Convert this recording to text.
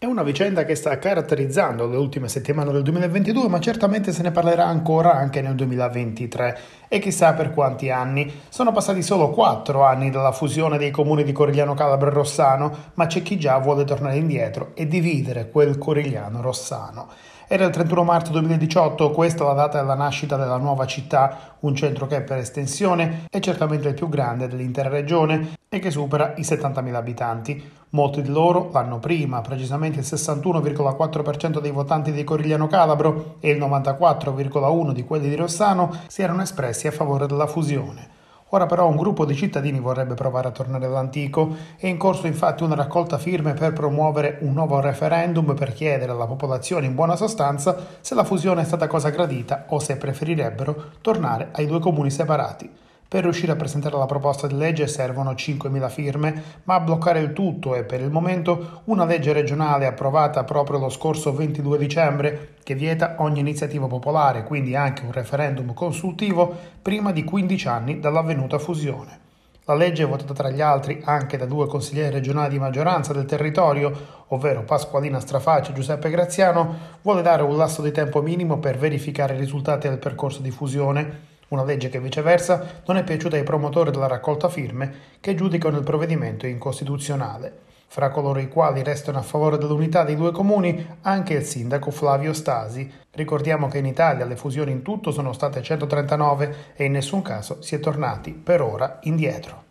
È una vicenda che sta caratterizzando le ultime settimane del 2022, ma certamente se ne parlerà ancora anche nel 2023 e chissà per quanti anni. Sono passati solo quattro anni dalla fusione dei comuni di Corigliano Calabro e Rossano, ma c'è chi già vuole tornare indietro e dividere quel Corigliano Rossano. Era il 31 marzo 2018, questa la data della nascita della nuova città, un centro che per estensione è certamente il più grande dell'intera regione e che supera i 70.000 abitanti. Molti di loro l'anno prima, precisamente il 61,4% dei votanti di Corigliano Calabro e il 94,1% di quelli di Rossano, si erano espressi a favore della fusione. Ora però un gruppo di cittadini vorrebbe provare a tornare all'antico. È in corso infatti una raccolta firme per promuovere un nuovo referendum per chiedere alla popolazione in buona sostanza se la fusione è stata cosa gradita o se preferirebbero tornare ai due comuni separati. Per riuscire a presentare la proposta di legge servono 5.000 firme, ma a bloccare il tutto è per il momento una legge regionale approvata proprio lo scorso 22 dicembre che vieta ogni iniziativa popolare, quindi anche un referendum consultivo, prima di 15 anni dall'avvenuta fusione. La legge è votata tra gli altri anche da due consiglieri regionali di maggioranza del territorio, ovvero Pasqualina Strafaci e Giuseppe Graziano, vuole dare un lasso di tempo minimo per verificare i risultati del percorso di fusione una legge che viceversa non è piaciuta ai promotori della raccolta firme che giudicano il provvedimento incostituzionale. Fra coloro i quali restano a favore dell'unità dei due comuni anche il sindaco Flavio Stasi. Ricordiamo che in Italia le fusioni in tutto sono state 139 e in nessun caso si è tornati per ora indietro.